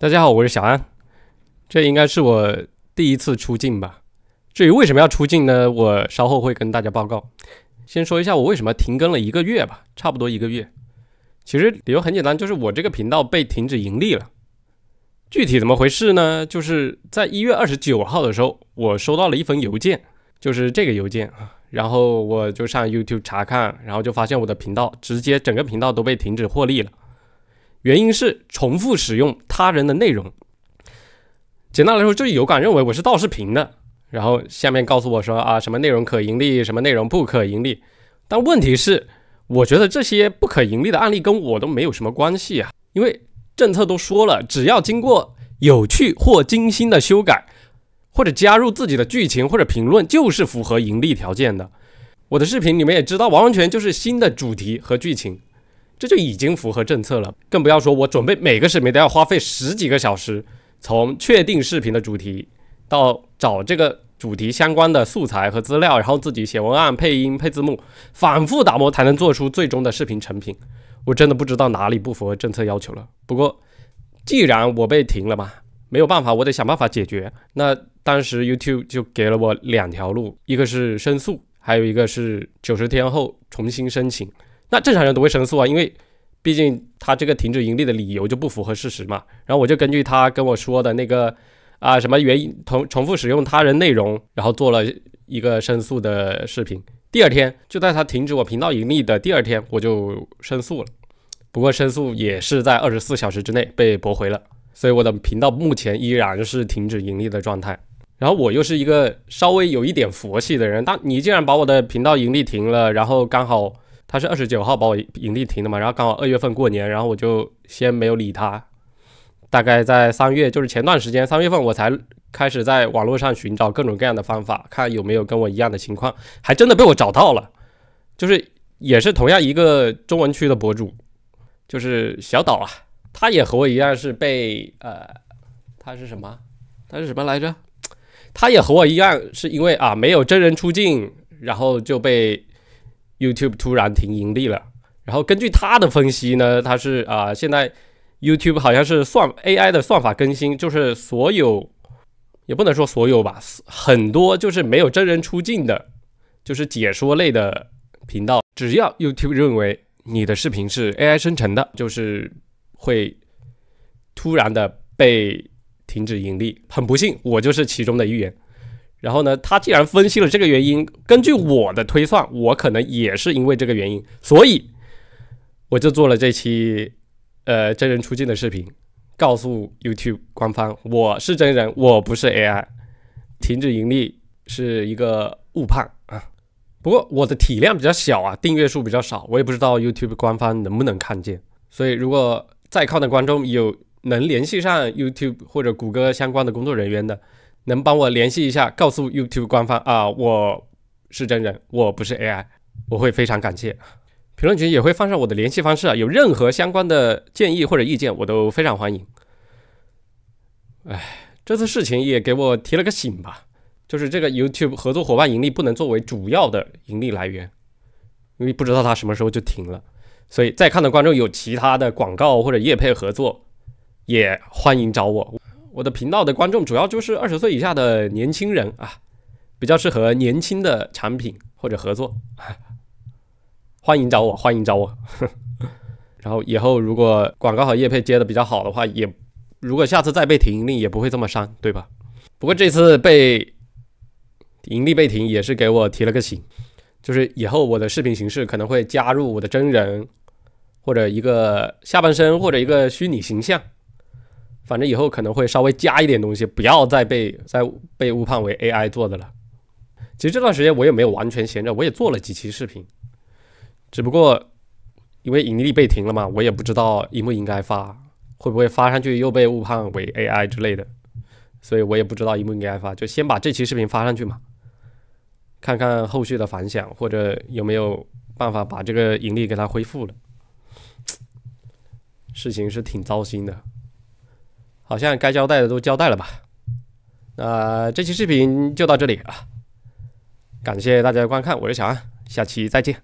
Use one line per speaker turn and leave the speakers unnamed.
大家好，我是小安，这应该是我第一次出镜吧。至于为什么要出镜呢？我稍后会跟大家报告。先说一下我为什么停更了一个月吧，差不多一个月。其实理由很简单，就是我这个频道被停止盈利了。具体怎么回事呢？就是在一月二十九号的时候，我收到了一封邮件，就是这个邮件啊。然后我就上 YouTube 查看，然后就发现我的频道直接整个频道都被停止获利了。原因是重复使用他人的内容。简单来说，就是有感认为我是盗视频的，然后下面告诉我说啊，什么内容可盈利，什么内容不可盈利。但问题是，我觉得这些不可盈利的案例跟我都没有什么关系啊，因为政策都说了，只要经过有趣或精心的修改，或者加入自己的剧情或者评论，就是符合盈利条件的。我的视频你们也知道，完完全就是新的主题和剧情。这就已经符合政策了，更不要说我准备每个视频都要花费十几个小时，从确定视频的主题，到找这个主题相关的素材和资料，然后自己写文案、配音、配字幕，反复打磨才能做出最终的视频成品。我真的不知道哪里不符合政策要求了。不过既然我被停了嘛，没有办法，我得想办法解决。那当时 YouTube 就给了我两条路，一个是申诉，还有一个是九十天后重新申请。那正常人都会申诉啊，因为毕竟他这个停止盈利的理由就不符合事实嘛。然后我就根据他跟我说的那个啊什么原因重重复使用他人内容，然后做了一个申诉的视频。第二天就在他停止我频道盈利的第二天，我就申诉了。不过申诉也是在二十四小时之内被驳回了，所以我的频道目前依然是停止盈利的状态。然后我又是一个稍微有一点佛系的人，但你竟然把我的频道盈利停了，然后刚好。他是二十九号把我盈利停的嘛，然后刚好二月份过年，然后我就先没有理他。大概在三月，就是前段时间三月份我才开始在网络上寻找各种各样的方法，看有没有跟我一样的情况，还真的被我找到了，就是也是同样一个中文区的博主，就是小岛啊，他也和我一样是被呃，他是什么？他是什么来着？他也和我一样是因为啊没有真人出镜，然后就被。YouTube 突然停盈利了，然后根据他的分析呢，他是啊，现在 YouTube 好像是算 AI 的算法更新，就是所有也不能说所有吧，很多就是没有真人出镜的，就是解说类的频道，只要 YouTube 认为你的视频是 AI 生成的，就是会突然的被停止盈利。很不幸，我就是其中的一员。然后呢，他既然分析了这个原因，根据我的推算，我可能也是因为这个原因，所以我就做了这期呃真人出镜的视频，告诉 YouTube 官方我是真人，我不是 AI，停止盈利是一个误判啊。不过我的体量比较小啊，订阅数比较少，我也不知道 YouTube 官方能不能看见。所以如果在看的观众有能联系上 YouTube 或者谷歌相关的工作人员的。能帮我联系一下，告诉 YouTube 官方啊，我是真人，我不是 AI，我会非常感谢。评论区也会放上我的联系方式啊，有任何相关的建议或者意见，我都非常欢迎。哎，这次事情也给我提了个醒吧，就是这个 YouTube 合作伙伴盈利不能作为主要的盈利来源，因为不知道它什么时候就停了。所以，在看的观众有其他的广告或者业配合作，也欢迎找我。我的频道的观众主要就是二十岁以下的年轻人啊，比较适合年轻的产品或者合作。欢迎找我，欢迎找我。然后以后如果广告和业配接的比较好的话，也如果下次再被停令，也不会这么删，对吧？不过这次被盈利被停，也是给我提了个醒，就是以后我的视频形式可能会加入我的真人，或者一个下半身，或者一个虚拟形象。反正以后可能会稍微加一点东西，不要再被再被误判为 AI 做的了。其实这段时间我也没有完全闲着，我也做了几期视频，只不过因为盈利被停了嘛，我也不知道应不应该发，会不会发上去又被误判为 AI 之类的，所以我也不知道应不应该发，就先把这期视频发上去嘛，看看后续的反响或者有没有办法把这个盈利给它恢复了。事情是挺糟心的。好像该交代的都交代了吧，那这期视频就到这里啊，感谢大家观看，我是小安，下期再见。